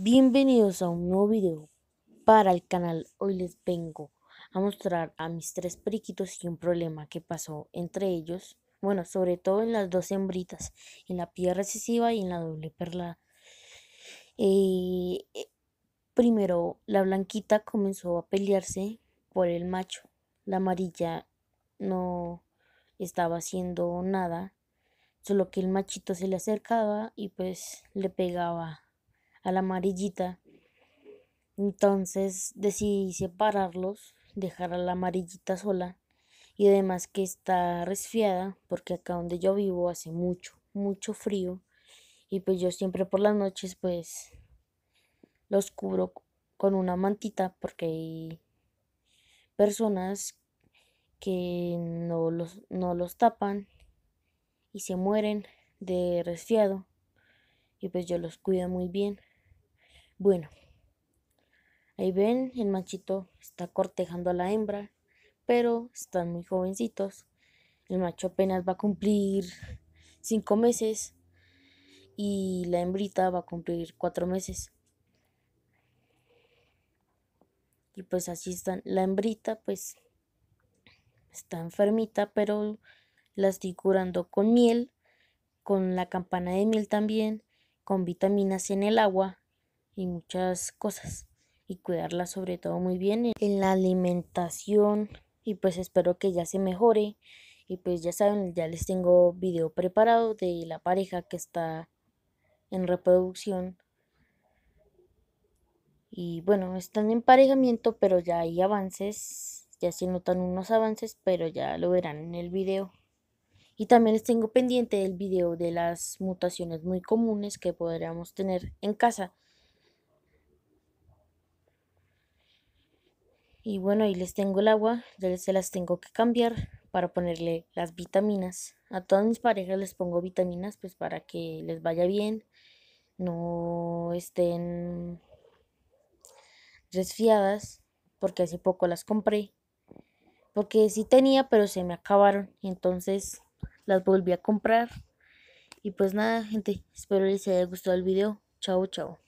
Bienvenidos a un nuevo video para el canal. Hoy les vengo a mostrar a mis tres periquitos y un problema que pasó entre ellos. Bueno, sobre todo en las dos hembritas, en la piel recesiva y en la doble perla. Eh, primero, la blanquita comenzó a pelearse por el macho. La amarilla no estaba haciendo nada, solo que el machito se le acercaba y pues le pegaba a la amarillita. Entonces decidí separarlos, dejar a la amarillita sola y además que está resfriada porque acá donde yo vivo hace mucho, mucho frío y pues yo siempre por las noches pues los cubro con una mantita porque hay personas que no los, no los tapan y se mueren de resfriado y pues yo los cuido muy bien. Bueno, ahí ven, el machito está cortejando a la hembra, pero están muy jovencitos. El macho apenas va a cumplir cinco meses y la hembrita va a cumplir cuatro meses. Y pues así están. La hembrita pues está enfermita, pero la estoy curando con miel, con la campana de miel también, con vitaminas en el agua y muchas cosas y cuidarla sobre todo muy bien en la alimentación y pues espero que ya se mejore y pues ya saben ya les tengo video preparado de la pareja que está en reproducción y bueno están en emparejamiento pero ya hay avances ya se notan unos avances pero ya lo verán en el video y también les tengo pendiente el video de las mutaciones muy comunes que podríamos tener en casa Y bueno, ahí les tengo el agua, ya se las tengo que cambiar para ponerle las vitaminas. A todas mis parejas les pongo vitaminas pues para que les vaya bien, no estén resfriadas, porque hace poco las compré. Porque sí tenía, pero se me acabaron. y Entonces las volví a comprar. Y pues nada, gente, espero les haya gustado el video. Chao, chao.